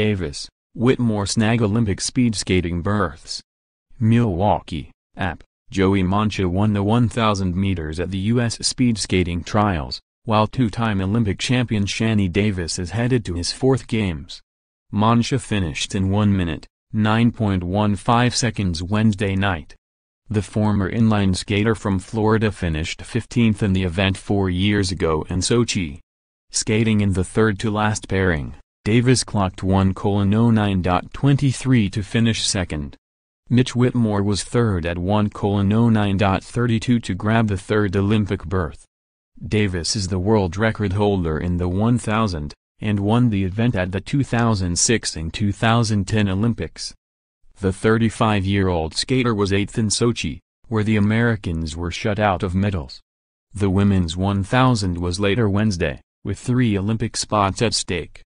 Davis, Whitmore snag Olympic speed skating berths. Milwaukee, App, Joey Mancha won the 1,000 meters at the U.S. speed skating trials, while two-time Olympic champion Shani Davis is headed to his fourth games. Mancha finished in 1 minute, 9.15 seconds Wednesday night. The former inline skater from Florida finished 15th in the event four years ago in Sochi. Skating in the third-to-last pairing. Davis clocked 1:09.23 to finish second. Mitch Whitmore was third at 1:09.32 to grab the third Olympic berth. Davis is the world record holder in the 1,000, and won the event at the 2006 and 2010 Olympics. The 35-year-old skater was 8th in Sochi, where the Americans were shut out of medals. The women's 1,000 was later Wednesday, with three Olympic spots at stake.